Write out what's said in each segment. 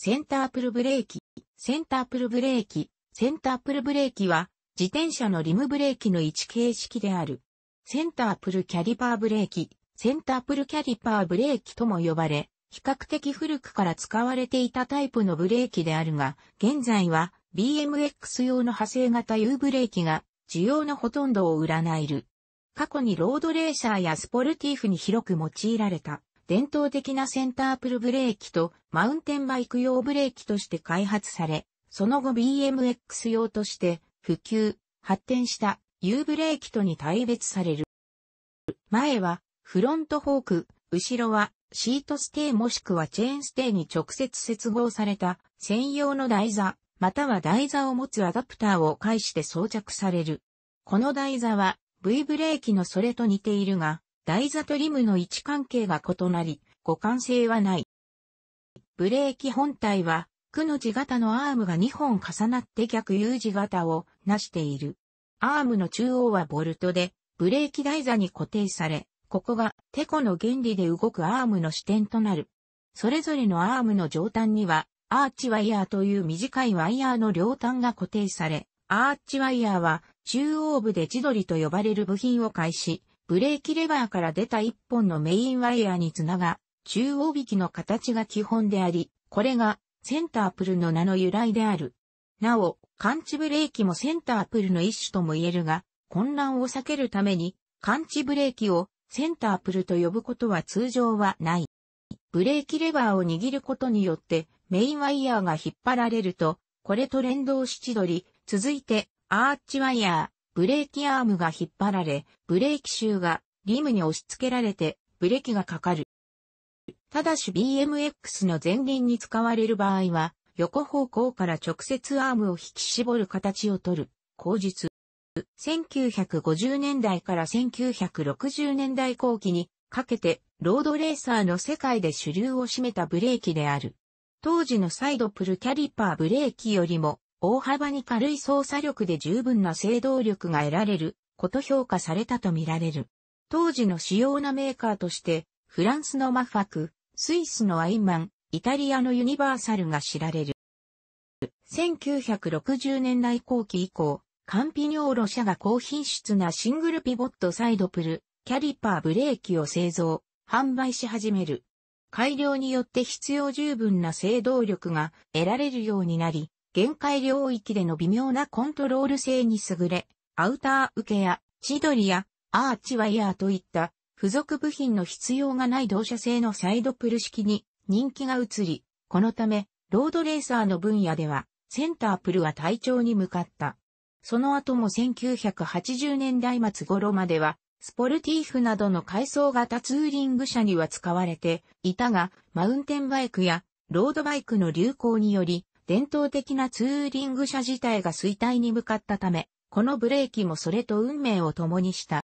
センタープルブレーキ、センタープルブレーキ、センタープルブレーキは、自転車のリムブレーキの位置形式である。センタープルキャリパーブレーキ、センタープルキャリパーブレーキとも呼ばれ、比較的古くから使われていたタイプのブレーキであるが、現在は BMX 用の派生型 U ブレーキが需要のほとんどを占える。過去にロードレーサーやスポルティーフに広く用いられた。伝統的なセンタープルブレーキとマウンテンバイク用ブレーキとして開発され、その後 BMX 用として普及、発展した U ブレーキとに対別される。前はフロントフォーク、後ろはシートステイもしくはチェーンステイに直接接合された専用の台座、または台座を持つアダプターを介して装着される。この台座は V ブレーキのそれと似ているが、台座とリムの位置関係が異なり、互換性はない。ブレーキ本体は、区の字型のアームが2本重なって逆 U 字型を成している。アームの中央はボルトで、ブレーキ台座に固定され、ここがテコの原理で動くアームの支点となる。それぞれのアームの上端には、アーチワイヤーという短いワイヤーの両端が固定され、アーチワイヤーは中央部で自撮りと呼ばれる部品を介し、ブレーキレバーから出た1本のメインワイヤーにつなが、中央引きの形が基本であり、これがセンタープルの名の由来である。なお、感知ブレーキもセンタープルの一種とも言えるが、混乱を避けるために、感知ブレーキをセンタープルと呼ぶことは通常はない。ブレーキレバーを握ることによって、メインワイヤーが引っ張られると、これと連動し千鳥、続いて、アーチワイヤー、ブレーキアームが引っ張られ、ブレーキシューがリムに押し付けられて、ブレーキがかかる。ただし BMX の前輪に使われる場合は、横方向から直接アームを引き絞る形をとる、口実。1950年代から1960年代後期にかけて、ロードレーサーの世界で主流を占めたブレーキである。当時のサイドプルキャリパーブレーキよりも大幅に軽い操作力で十分な制動力が得られること評価されたとみられる。当時の主要なメーカーとして、フランスのマファク、スイスのアイマン、イタリアのユニバーサルが知られる。1960年代後期以降、カンピニョーロ社が高品質なシングルピボットサイドプル、キャリパーブレーキを製造、販売し始める。改良によって必要十分な制動力が得られるようになり、限界領域での微妙なコントロール性に優れ、アウター受けや、チドリや、アーチワイヤーといった付属部品の必要がない同社製のサイドプル式に人気が移り、このため、ロードレーサーの分野では、センタープルは体調に向かった。その後も1980年代末頃までは、スポルティーフなどの階層型ツーリング車には使われていたが、マウンテンバイクやロードバイクの流行により、伝統的なツーリング車自体が衰退に向かったため、このブレーキもそれと運命を共にした。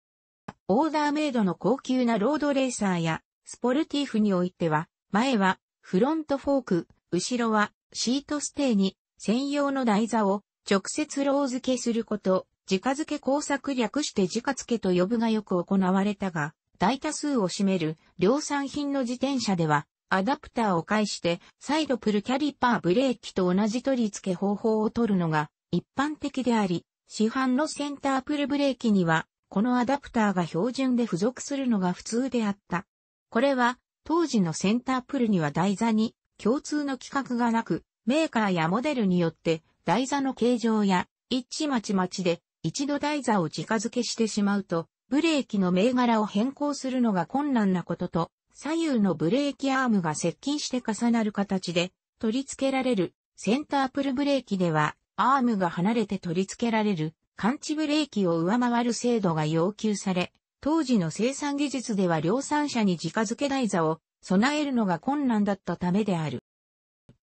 オーダーメイドの高級なロードレーサーや、スポルティーフにおいては、前はフロントフォーク、後ろはシートステーに専用の台座を直接ロー付けすること、直付け工作略して直付けと呼ぶがよく行われたが、大多数を占める量産品の自転車では、アダプターを介して、再度プルキャリパーブレーキと同じ取り付け方法を取るのが一般的であり、市販のセンタープルブレーキには、このアダプターが標準で付属するのが普通であった。これは、当時のセンタープルには台座に共通の規格がなく、メーカーやモデルによって台座の形状や一致まちまちで一度台座を直付けしてしまうと、ブレーキの銘柄を変更するのが困難なことと左右のブレーキアームが接近して重なる形で取り付けられるセンタープルブレーキではアームが離れて取り付けられる感知ブレーキを上回る精度が要求され、当時の生産技術では量産車に直付け台座を備えるのが困難だったためである。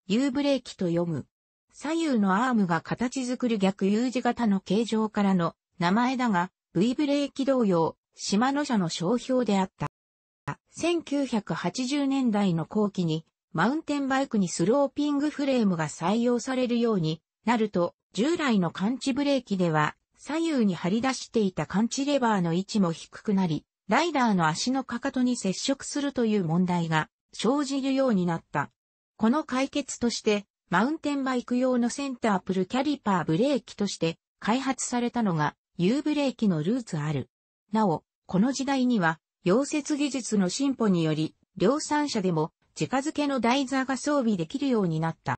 U ブレーキと読む。左右のアームが形作る逆 U 字型の形状からの名前だが、V ブレーキ同様、島の社の商標であった。1980年代の後期に、マウンテンバイクにスローピングフレームが採用されるようになると、従来の感知ブレーキでは、左右に張り出していた感知レバーの位置も低くなり、ライダーの足のかかとに接触するという問題が生じるようになった。この解決として、マウンテンバイク用のセンタープルキャリパーブレーキとして開発されたのが U ブレーキのルーツある。なお、この時代には溶接技術の進歩により、量産車でも近づ付けの台座が装備できるようになった。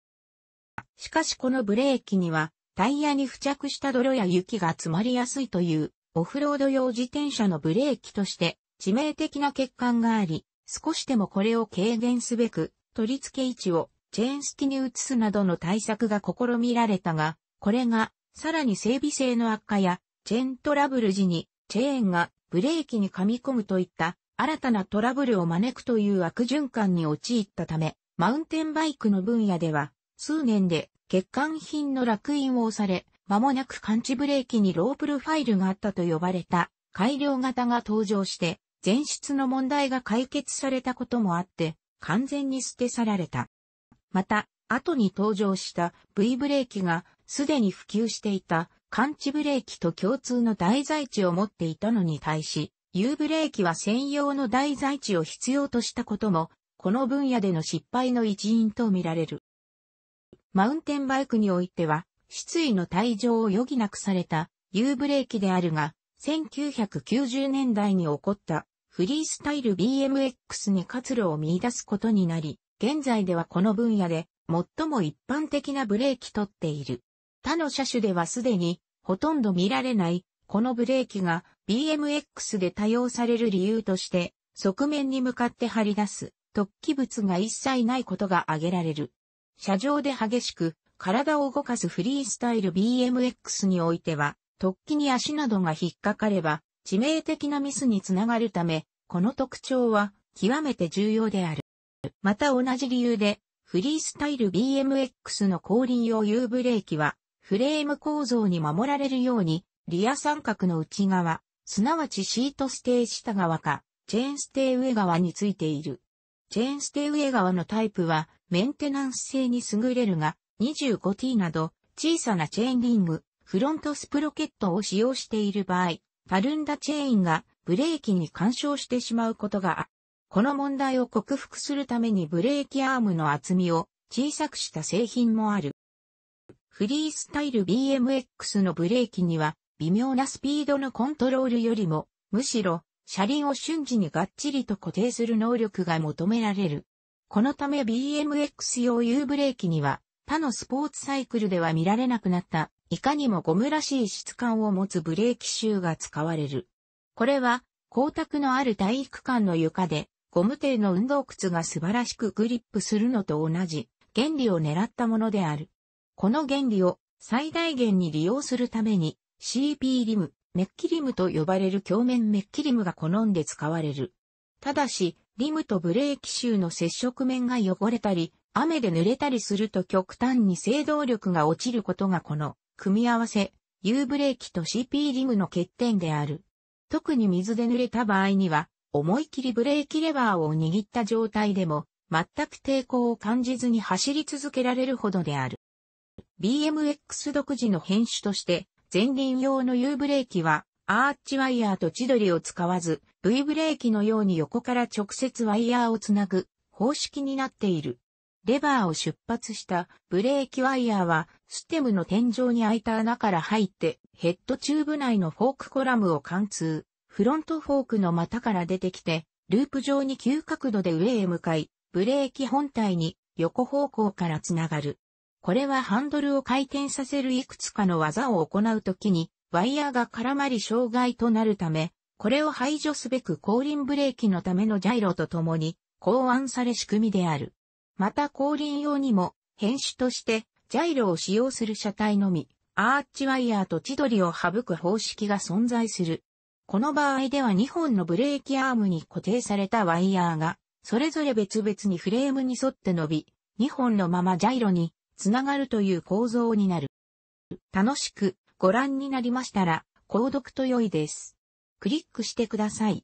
しかしこのブレーキには、タイヤに付着した泥や雪が詰まりやすいという、オフロード用自転車のブレーキとして、致命的な欠陥があり、少しでもこれを軽減すべく、取り付け位置をチェーン式に移すなどの対策が試みられたが、これが、さらに整備性の悪化や、チェーントラブル時に、チェーンがブレーキに噛み込むといった新たなトラブルを招くという悪循環に陥ったため、マウンテンバイクの分野では、数年で欠陥品の落印を押され、間もなく感知ブレーキにロープルファイルがあったと呼ばれた改良型が登場して、前室の問題が解決されたこともあって、完全に捨て去られた。また、後に登場した V ブレーキがすでに普及していた感知ブレーキと共通の台座位置を持っていたのに対し、U ブレーキは専用の台座位置を必要としたことも、この分野での失敗の一因とみられる。マウンテンバイクにおいては、失意の退場を余儀なくされた U ブレーキであるが、1990年代に起こったフリースタイル BMX に活路を見出すことになり、現在ではこの分野で最も一般的なブレーキとっている。他の車種ではすでにほとんど見られないこのブレーキが BMX で多用される理由として側面に向かって張り出す突起物が一切ないことが挙げられる。車上で激しく体を動かすフリースタイル BMX においては突起に足などが引っかかれば致命的なミスにつながるためこの特徴は極めて重要である。また同じ理由でフリースタイル BMX の後輪用 U ブレーキはフレーム構造に守られるように、リア三角の内側、すなわちシートステー下側か、チェーンステー上側についている。チェーンステー上側のタイプは、メンテナンス性に優れるが、25t など、小さなチェーンリング、フロントスプロケットを使用している場合、パルンダチェーンがブレーキに干渉してしまうことがある。この問題を克服するためにブレーキアームの厚みを小さくした製品もある。フリースタイル BMX のブレーキには、微妙なスピードのコントロールよりも、むしろ、車輪を瞬時にがっちりと固定する能力が求められる。このため BMX 用 U ブレーキには、他のスポーツサイクルでは見られなくなった、いかにもゴムらしい質感を持つブレーキシューが使われる。これは、光沢のある体育館の床で、ゴム手の運動靴が素晴らしくグリップするのと同じ、原理を狙ったものである。この原理を最大限に利用するために CP リム、メッキリムと呼ばれる鏡面メッキリムが好んで使われる。ただし、リムとブレーキシューの接触面が汚れたり、雨で濡れたりすると極端に制動力が落ちることがこの組み合わせ、U ブレーキと CP リムの欠点である。特に水で濡れた場合には、思い切りブレーキレバーを握った状態でも、全く抵抗を感じずに走り続けられるほどである。BMX 独自の編種として、前輪用の U ブレーキは、アーチワイヤーと千鳥を使わず、V ブレーキのように横から直接ワイヤーをつなぐ方式になっている。レバーを出発したブレーキワイヤーは、ステムの天井に開いた穴から入って、ヘッドチューブ内のフォークコラムを貫通、フロントフォークの股から出てきて、ループ上に急角度で上へ向かい、ブレーキ本体に横方向からつながる。これはハンドルを回転させるいくつかの技を行うときに、ワイヤーが絡まり障害となるため、これを排除すべく後輪ブレーキのためのジャイロとともに考案され仕組みである。また後輪用にも、変種として、ジャイロを使用する車体のみ、アーチワイヤーと千鳥を省く方式が存在する。この場合では2本のブレーキアームに固定されたワイヤーが、それぞれ別々にフレームに沿って伸び、2本のままジャイロにつながるという構造になる。楽しくご覧になりましたら、購読と良いです。クリックしてください。